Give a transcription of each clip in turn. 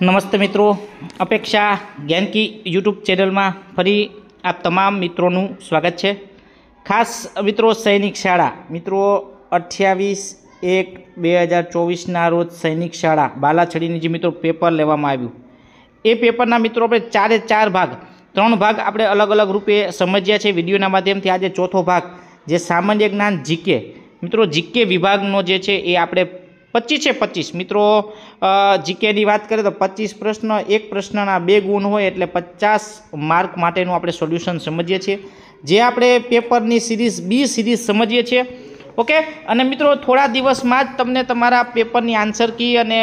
નમસ્તે મિત્રો અપેક્ષા જ્ઞાનકી યુટ્યુબ ચેનલમાં ફરી આપ તમામ મિત્રોનું સ્વાગત છે ખાસ મિત્રો સૈનિક શાળા મિત્રો અઠ્યાવીસ એક બે હજાર ચોવીસના રોજ સૈનિક શાળા બાલાછડીની જે મિત્રો પેપર લેવામાં આવ્યું એ પેપરના મિત્રો આપણે ચારે ચાર ભાગ ત્રણ ભાગ આપણે અલગ અલગ રૂપે સમજ્યા છે વિડીયોના માધ્યમથી આજે ચોથો ભાગ જે સામાન્ય જ્ઞાન જીકે મિત્રો જીકે વિભાગનો જે છે એ આપણે છે પચીસ મિત્રો જીકેની વાત કરીએ તો પચીસ પ્રશ્ન એક પ્રશ્નના બે ગુણ હોય એટલે પચાસ માર્ક માટેનું આપણે સોલ્યુશન સમજીએ છીએ જે આપણે પેપરની સિરીઝ બી સિરીઝ સમજીએ છીએ ઓકે અને મિત્રો થોડા દિવસમાં જ તમને તમારા પેપરની આન્સર કી અને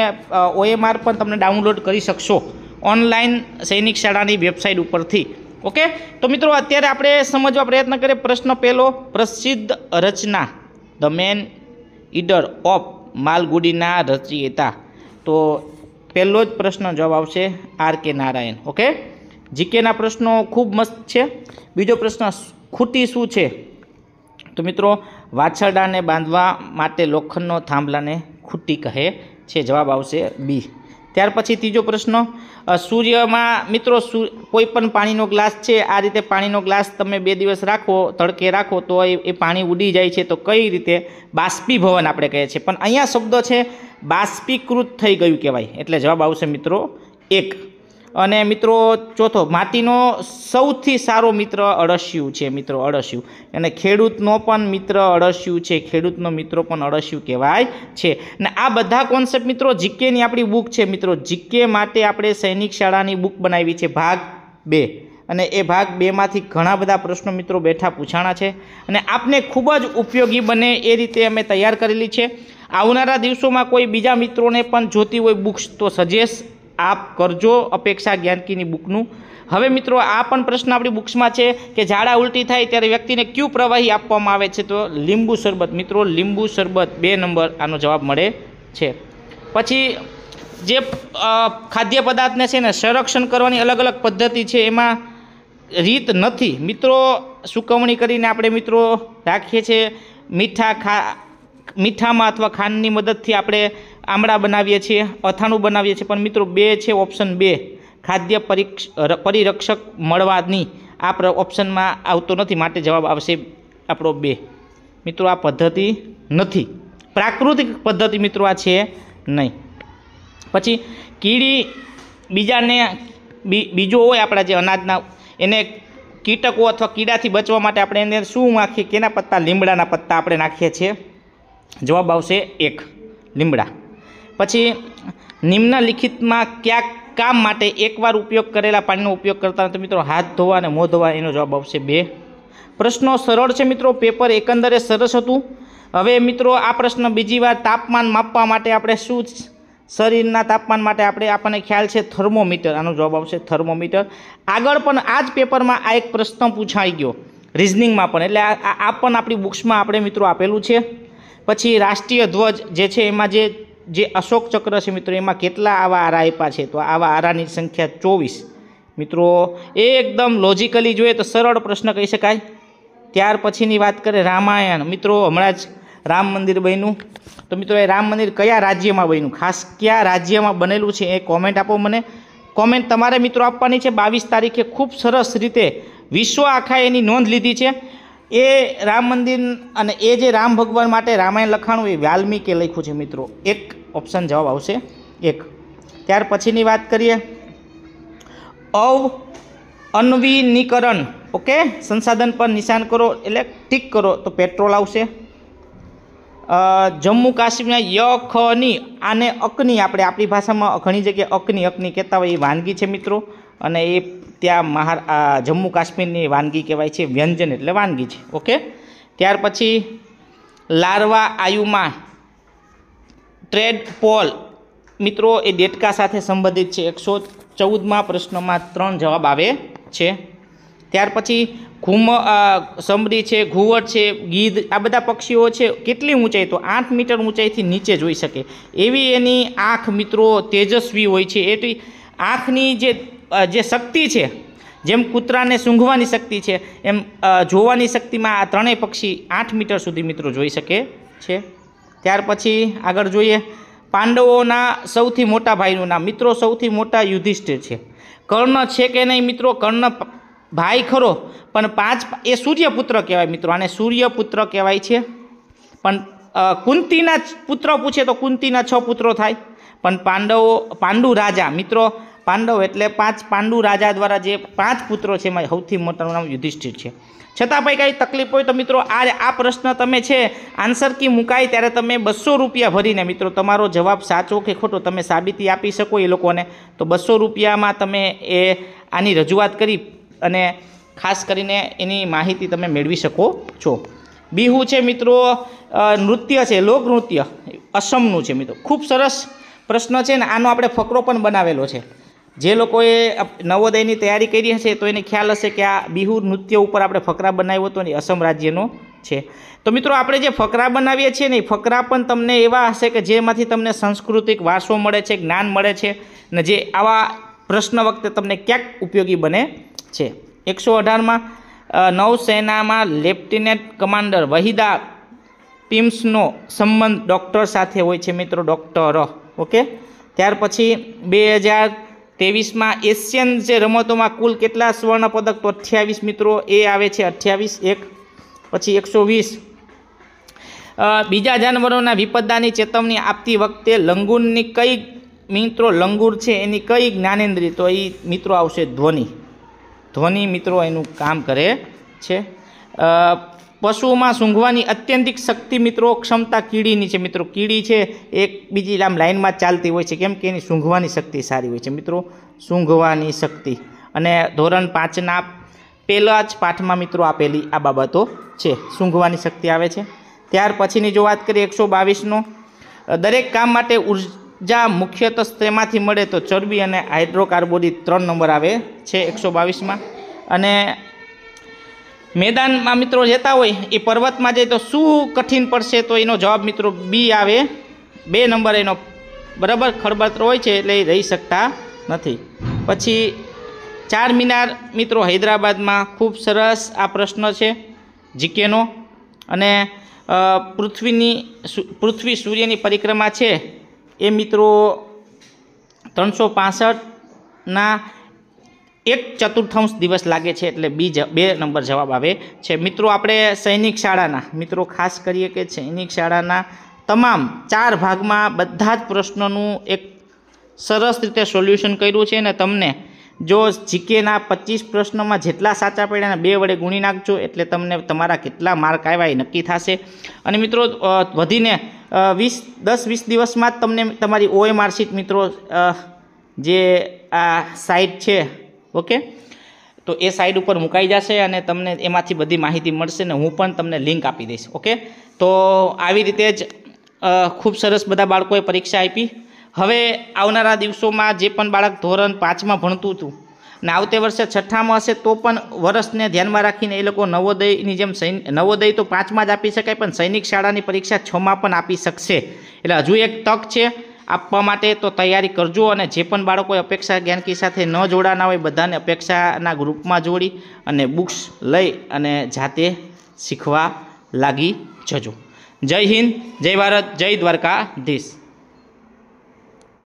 ઓએમઆર પણ તમને ડાઉનલોડ કરી શકશો ઓનલાઈન સૈનિક શાળાની વેબસાઇટ ઉપરથી ઓકે તો મિત્રો અત્યારે આપણે સમજવા પ્રયત્ન કરીએ પ્રશ્ન પહેલો પ્રસિદ્ધ રચના ધ મેન ઇડર ઓફ માલગુડીના રચયિતા તો પહેલો જ પ્રશ્ન જવાબ આવશે આર કે નારાયણ ઓકે જીકેના પ્રશ્નો ખૂબ મસ્ત છે બીજો પ્રશ્ન ખૂટી શું છે તો મિત્રો વાછરડાને બાંધવા માટે લોખંડનો થાંભલાને ખૂટી કહે છે જવાબ આવશે બી ત્યાર પછી ત્રીજો પ્રશ્ન સૂર્યમાં મિત્રો કોઈ પણ પાણીનો ગ્લાસ છે આ રીતે પાણીનો ગ્લાસ તમે બે દિવસ રાખો તડકે રાખો તો એ પાણી ઉડી જાય છે તો કઈ રીતે બાષ્પીભવન આપણે કહીએ છીએ પણ અહીંયા શબ્દ છે બાષ્પીકૃત થઈ ગયું કહેવાય એટલે જવાબ આવશે મિત્રો એક અને મિત્રો ચોથો માટીનો સૌથી સારો મિત્ર અળસિયું છે મિત્રો અળસિયું અને ખેડૂતનો પણ મિત્ર અળસિયું છે ખેડૂતનો મિત્રો પણ અળસિયું કહેવાય છે ને આ બધા કોન્સેપ્ટ મિત્રો જીકેની આપણી બુક છે મિત્રો જીકે માટે આપણે સૈનિક શાળાની બુક બનાવી છે ભાગ બે અને એ ભાગ બેમાંથી ઘણા બધા પ્રશ્નો મિત્રો બેઠા પૂછાણા છે અને આપને ખૂબ જ ઉપયોગી બને એ રીતે અમે તૈયાર કરેલી છે આવનારા દિવસોમાં કોઈ બીજા મિત્રોને પણ જોતી હોય બુક્સ તો સજેસ્ટ આપ કરજો અપેક્ષા જ્ઞાનકીની બુકનું હવે મિત્રો આ પણ પ્રશ્ન આપણી બુક્સમાં છે કે ઝાડા ઉલટી થાય ત્યારે વ્યક્તિને ક્યુ પ્રવાહી આપવામાં આવે છે તો લીંબુ શરબત મિત્રો લીંબુ શરબત બે નંબર આનો જવાબ મળે છે પછી જે ખાદ્ય પદાર્થને છે ને સંરક્ષણ કરવાની અલગ અલગ પદ્ધતિ છે એમાં રીત નથી મિત્રો સુકવણી કરીને આપણે મિત્રો રાખીએ છીએ મીઠા ખા મીઠામાં અથવા ખાંડની મદદથી આપણે આમળા બનાવીએ છીએ અથાણું બનાવીએ છીએ પણ મિત્રો બે છે ઓપ્શન બે ખાદ્ય પરીક્ષ પરિરક્ષક મળવાની આ પ્ર ઓપ્શનમાં આવતો નથી માટે જવાબ આવશે આપણો બે મિત્રો આ પદ્ધતિ નથી પ્રાકૃતિક પદ્ધતિ મિત્રો આ છે નહીં પછી કીડી બીજાને બીજો હોય આપણા જે અનાજના એને કીટકો અથવા કીડાથી બચવા માટે આપણે એને શું નાખીએ કેના પત્તા લીમડાના પત્તા આપણે નાખીએ છીએ જવાબ આવશે એક લીમડા પછી નિમ્નલિખિતમાં ક્યાંક કામ માટે એકવાર ઉપયોગ કરેલા પાણીનો ઉપયોગ કરતા તો મિત્રો હાથ ધોવા અને મોં ધોવા એનો જવાબ આવશે બે પ્રશ્નો સરળ છે મિત્રો પેપર એકંદરે સરસ હતું હવે મિત્રો આ પ્રશ્ન બીજી વાર તાપમાન માપવા માટે આપણે શું શરીરના તાપમાન માટે આપણે આપણને ખ્યાલ છે થર્મોમીટર આનો જવાબ આવશે થર્મોમીટર આગળ પણ આ જ પેપરમાં આ એક પ્રશ્ન પૂછાઈ ગયો રિઝનિંગમાં પણ એટલે આ પણ આપણી બુક્સમાં આપણે મિત્રો આપેલું છે પછી રાષ્ટ્રીય ધ્વજ જે છે એમાં જે જે અશોક ચક્ર છે મિત્રો એમાં કેટલા આવા આરા આપ્યા છે તો આવા આરાની સંખ્યા ચોવીસ મિત્રો એકદમ લોજિકલી જોઈએ તો સરળ પ્રશ્ન કહી શકાય ત્યાર પછીની વાત કરીએ રામાયણ મિત્રો હમણાં જ રામ મંદિર બન્યું તો મિત્રો એ રામ મંદિર કયા રાજ્યમાં બન્યું ખાસ કયા રાજ્યમાં બનેલું છે એ કોમેન્ટ આપો મને કોમેન્ટ તમારે મિત્રો આપવાની છે બાવીસ તારીખે ખૂબ સરસ રીતે વિશ્વ આખા એની નોંધ લીધી છે એ રામ મંદિર અને એ જે રામ ભગવાન માટે રામાયણ લખાણું એ વાલ્મીકે લખ્યું છે મિત્રો એક ઓપ્શન જવાબ આવશે એક ત્યાર પછીની વાત કરીએ અવ અન્વિનીકરણ ઓકે સંસાધન પર નિશાન કરો એટલે ટીક કરો તો પેટ્રોલ આવશે જમ્મુ કાશ્મીરના યખની આને અકની આપણે આપણી ભાષામાં ઘણી જગ્યાએ અકની અકની કહેતા હોય એ વાનગી છે મિત્રો અને એ ત્યાં મહારા જમ્મુ કાશ્મીરની વાનગી કહેવાય છે વ્યંજન એટલે વાનગી છે ઓકે ત્યાર પછી લાર્વા આયુમાં ટ્રેડ પોલ મિત્રો એ ડેટકા સાથે સંબંધિત છે એકસો ચૌદમાં પ્રશ્નમાં ત્રણ જવાબ આવે છે ત્યાર પછી ઘુમ સમરી છે ઘુવડ છે ગીધ આ બધા પક્ષીઓ છે કેટલી ઊંચાઈ તો આઠ મીટર ઊંચાઈથી નીચે જોઈ શકે એવી એની આંખ મિત્રો તેજસ્વી હોય છે એટલી આંખની જે જે શક્તિ છે જેમ કૂતરાને સૂંઘવાની શક્તિ છે એમ જોવાની શક્તિમાં આ ત્રણેય પક્ષી આઠ મીટર સુધી મિત્રો જોઈ શકે છે ત્યાર પછી આગળ જોઈએ પાંડવોના સૌથી મોટા ભાઈનું નામ મિત્રો સૌથી મોટા યુધિષ્ઠિર છે કર્ણ છે કે નહીં મિત્રો કર્ણ ભાઈ ખરો પણ પાંચ એ સૂર્યપુત્ર કહેવાય મિત્રો આને સૂર્યપુત્ર કહેવાય છે પણ કુંતીના પુત્ર પૂછે તો કુંતીના છ પુત્રો થાય પણ પાંડવો પાંડુ રાજા મિત્રો પાંડવ એટલે પાંચ પાંડુ રાજા દ્વારા જે પાંચ પુત્રો છે એમાં સૌથી મોટાનું નામ યુધિષ્ઠિર છે છતાં પણ કાંઈ તકલીફ હોય તો મિત્રો આ આ પ્રશ્ન તમે છે આન્સર કી મુકાય ત્યારે તમે બસો રૂપિયા ભરીને મિત્રો તમારો જવાબ સાચો કે ખોટો તમે સાબિતી આપી શકો એ લોકોને તો બસો રૂપિયામાં તમે એ આની રજૂઆત કરી અને ખાસ કરીને એની માહિતી તમે મેળવી શકો છો બિહુ છે મિત્રો નૃત્ય છે લોકનૃત્ય અસમનું છે મિત્રો ખૂબ સરસ પ્રશ્ન છે ને આનો આપણે ફકરો પણ બનાવેલો છે જે લોકોએ નવોદયની તૈયારી કરી હશે તો એને ખ્યાલ હશે કે આ બિહુ નૃત્ય ઉપર આપણે ફકરા બનાવ્યો હતો ને અસમ રાજ્યનો છે તો મિત્રો આપણે જે ફકરા બનાવીએ છીએ ને એ ફકરા પણ તમને એવા હશે કે જેમાંથી તમને સાંસ્કૃતિક વારસો મળે છે જ્ઞાન મળે છે ને જે આવા પ્રશ્ન વખતે તમને ક્યાંક ઉપયોગી બને છે એકસો અઢારમાં નૌસેનામાં લેફ્ટિનેન્ટ કમાન્ડર વહીદા પિમ્સનો સંબંધ ડૉક્ટર સાથે હોય છે મિત્રો ડૉક્ટર ઓકે ત્યાર પછી બે હજાર ત્રેવીસમાં એશિયન જે રમતોમાં કુલ કેટલા સુવર્ણ પદક તો અઠ્યાવીસ મિત્રો એ આવે છે અઠ્યાવીસ એક પછી એકસો વીસ બીજા જાનવરોના વિપદાની ચેતવણી આપતી વખતે લંગૂરની કઈ મિત્રો લંગૂર છે એની કઈ જ્ઞાનેન્દ્રિય તો એ મિત્રો આવશે ધ્વનિ ધ્વનિ મિત્રો એનું કામ કરે છે પશુઓમાં સૂંઘવાની અત્યંતિક શક્તિ મિત્રો ક્ષમતા કીડીની છે મિત્રો કીડી છે એક બીજી આમ લાઇનમાં ચાલતી હોય છે કેમ કે એની સૂંઘવાની શક્તિ સારી હોય છે મિત્રો સૂંઘવાની શક્તિ અને ધોરણ પાંચના પહેલા જ પાઠમાં મિત્રો આપેલી આ બાબતો છે સૂંઘવાની શક્તિ આવે છે ત્યાર પછીની જો વાત કરીએ એકસો બાવીસનો દરેક કામ માટે ઉર્જા જ્યાં મુખ્યત્વ સ્ત્રેમાંથી મળે તો ચરબી અને હાઇડ્રોકાર્બોડી ત્રણ નંબર આવે છે એકસો બાવીસમાં અને મેદાનમાં મિત્રો જતા હોય એ પર્વતમાં જાય તો શું કઠિન પડશે તો એનો જવાબ મિત્રો બી આવે બે નંબર એનો બરાબર ખળબળતર હોય છે એટલે રહી શકતા નથી પછી ચાર મિનાર મિત્રો હૈદરાબાદમાં ખૂબ સરસ આ પ્રશ્ન છે જીકેનો અને પૃથ્વીની પૃથ્વી સૂર્યની પરિક્રમા છે એ મિત્રો ત્રણસો પાસઠના એક ચતુર્થાંશ દિવસ લાગે છે એટલે બી બે નંબર જવાબ આવે છે મિત્રો આપણે સૈનિક શાળાના મિત્રો ખાસ કરીએ કે સૈનિક શાળાના તમામ ચાર ભાગમાં બધા જ પ્રશ્નોનું એક સરસ રીતે સોલ્યુશન કર્યું છે અને તમને જો જીકેના પચીસ પ્રશ્નોમાં જેટલા સાચા પડ્યા બે વડે ગુણી નાખજો એટલે તમને તમારા કેટલા માર્ક આવ્યા એ નક્કી થશે અને મિત્રો વધીને વીસ દસ વીસ દિવસમાં જ તમને તમારી ઓએ શીટ મિત્રો જે આ સાઇટ છે ઓકે તો એ સાઇડ ઉપર મુકાઈ જશે અને તમને એમાંથી બધી માહિતી મળશે ને હું પણ તમને લિંક આપી દઈશ ઓકે તો આવી રીતે જ ખૂબ સરસ બધા બાળકોએ પરીક્ષા આપી હવે આવનારા દિવસોમાં જે પણ બાળક ધોરણ પાંચમાં ભણતું હતું ને આવતે વર્ષે છઠ્ઠામાં હશે તો પણ વર્ષને ધ્યાનમાં રાખીને એ લોકો નવોદયની જેમ નવોદય તો પાંચમાં જ આપી શકાય પણ સૈનિક શાળાની પરીક્ષા છમાં પણ આપી શકશે એટલે હજુ એક તક છે આપવા માટે તો તૈયારી કરજો અને જે પણ બાળકોએ અપેક્ષા જ્ઞાનકી સાથે ન જોડાના હોય બધાને અપેક્ષાના ગ્રુપમાં જોડી અને બુક્સ લઈ અને જાતે શીખવા લાગી જજો જય હિન્દ જય ભારત જય દ્વારકાધીશ